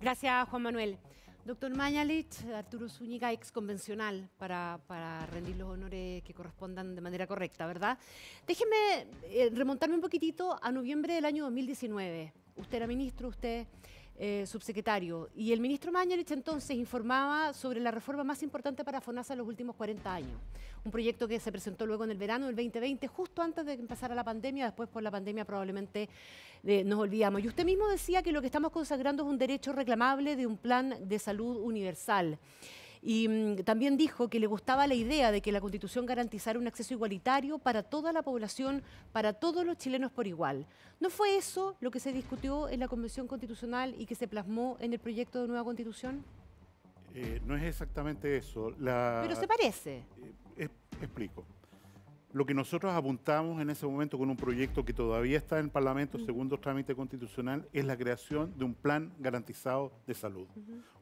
Gracias, Juan Manuel. Doctor Mañalich, Arturo Zúñiga, ex convencional, para, rendir los honores que correspondan de manera correcta, ¿verdad? Déjeme eh, remontarme un poquitito a noviembre del año 2019. Usted era ministro, usted eh, subsecretario. Y el ministro Mañanich entonces informaba sobre la reforma más importante para FONASA en los últimos 40 años. Un proyecto que se presentó luego en el verano del 2020, justo antes de que empezara la pandemia. Después, por la pandemia, probablemente eh, nos olvidamos. Y usted mismo decía que lo que estamos consagrando es un derecho reclamable de un plan de salud universal. Y mm, también dijo que le gustaba la idea de que la Constitución garantizara un acceso igualitario para toda la población, para todos los chilenos por igual. ¿No fue eso lo que se discutió en la Convención Constitucional y que se plasmó en el proyecto de nueva Constitución? Eh, no es exactamente eso. La... Pero se parece. Eh, explico. Lo que nosotros apuntamos en ese momento con un proyecto que todavía está en el Parlamento, segundo trámite constitucional, es la creación de un plan garantizado de salud.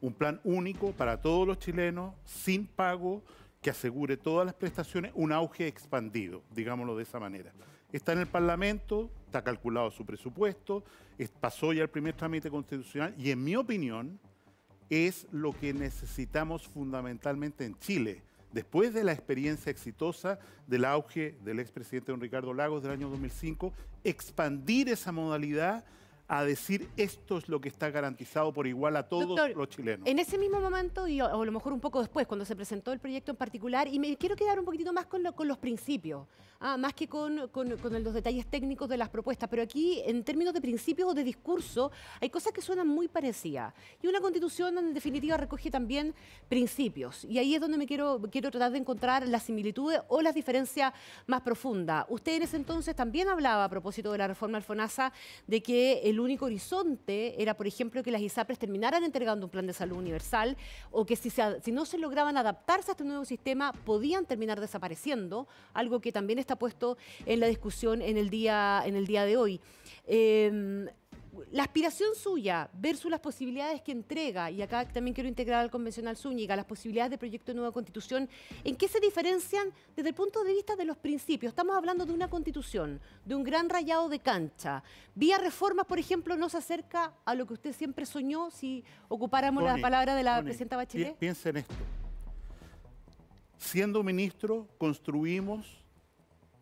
Un plan único para todos los chilenos, sin pago, que asegure todas las prestaciones, un auge expandido, digámoslo de esa manera. Está en el Parlamento, está calculado su presupuesto, pasó ya el primer trámite constitucional y en mi opinión es lo que necesitamos fundamentalmente en Chile después de la experiencia exitosa del auge del expresidente don Ricardo Lagos del año 2005, expandir esa modalidad a decir esto es lo que está garantizado por igual a todos los chilenos. En ese mismo momento, y a, lo mejor un poco después, cuando se presentó el proyecto en particular, y me quiero quedar un poquitito más con los principios, Ah, más que con, los detalles técnicos de las propuestas. Pero aquí, en términos de principios o de discurso, hay cosas que suenan muy parecidas. Y una constitución, en definitiva, recoge también principios. Y ahí es donde me quiero, quiero tratar de encontrar las similitudes o las diferencias más profundas. Usted en ese entonces también hablaba, a propósito de la reforma al FONASA, de que el único horizonte era, por ejemplo, que las ISAPRES terminaran entregando un plan de salud universal o que si, se, si no se lograban adaptarse a este nuevo sistema, podían terminar desapareciendo, algo que también está puesto en la discusión en el día, en el día de hoy. Em, la aspiración suya versus las posibilidades que entrega, y acá también quiero integrar al convencional Zúñiga, las posibilidades de proyecto de nueva constitución, ¿en qué se diferencian desde el punto de vista de los principios? Estamos hablando de una constitución, de un gran rayado de cancha. Vía reformas, por ejemplo, no se acerca a lo que usted siempre soñó si ocupáramos la palabra de la presidenta Bachelet. Piensa en esto. Siendo ministro, construimos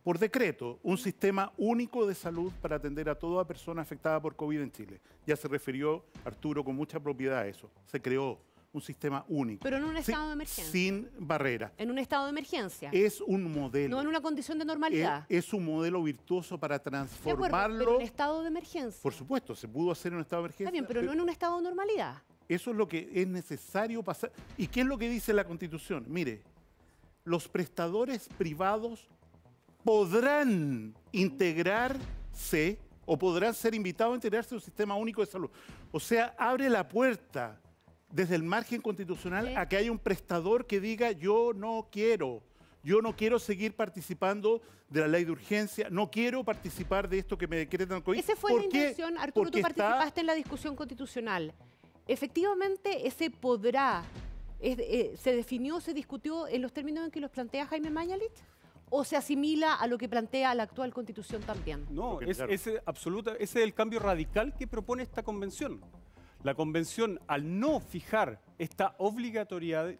por decreto un sistema único de salud para atender a toda persona afectada por COVID en Chile. Ya se refirió Arturo con mucha propiedad a eso. Se creó un sistema único. Pero en un estado de emergencia. Sin barrera. En un estado de emergencia. Es un modelo. No en una condición de normalidad. Es, un modelo virtuoso para transformarlo. En un estado de emergencia. Por supuesto, se pudo hacer en un estado de emergencia. Está bien, pero no en un estado de normalidad. Eso es lo que es necesario pasar. ¿Y qué es lo que dice la Constitución? Mire, los prestadores privados podrán integrarse o podrán ser invitados a integrarse a un sistema único de salud. O sea, abre la puerta desde el margen constitucional a que haya un prestador que diga yo no quiero, yo no quiero seguir participando de la ley de urgencia, no quiero participar de esto que me decretan COVID. Esa fue la intención, Arturo, tú participaste en la discusión constitucional. Efectivamente, ese podrá, eh, se definió, se discutió en los términos en que los plantea Jaime Mañalit o se asimila a lo que plantea la actual constitución también? No, es, ese, es el cambio radical que propone esta convención. La convención, al no fijar esta obligatoriedad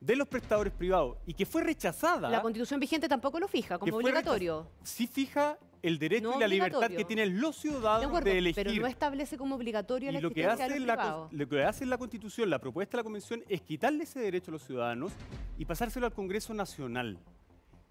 de los prestadores privados y que fue rechazada. La constitución vigente tampoco lo fija como obligatorio. Sí fija el derecho y la libertad que tienen los ciudadanos de, elegir. Pero no establece como obligatorio y lo que hace la, Lo que hace la constitución, la propuesta de la convención, es quitarle ese derecho a los ciudadanos y pasárselo al Congreso Nacional.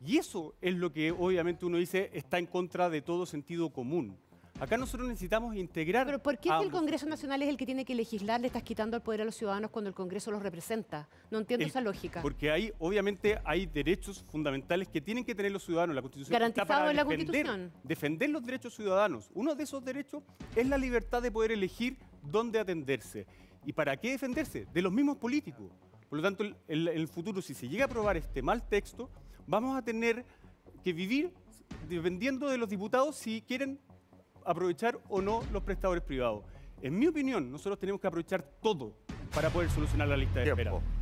Y eso es lo que obviamente uno dice está en contra de todo sentido común. Acá nosotros necesitamos integrar... Pero ¿por qué que el Congreso Nacional es el que tiene que legislar, le estás quitando el poder a los ciudadanos cuando el Congreso los representa? No entiendo esa lógica. Porque hay, obviamente, hay derechos fundamentales que tienen que tener los ciudadanos. La Constitución Garantizado en la Constitución. Defender los derechos ciudadanos. Uno de esos derechos es la libertad de poder elegir dónde atenderse. ¿Y para qué defenderse? De los mismos políticos. Por lo tanto, en el futuro, si se llega a aprobar este mal texto, vamos a tener que vivir dependiendo de los diputados si quieren aprovechar o no los prestadores privados. En mi opinión, nosotros tenemos que aprovechar todo para poder solucionar la lista de espera.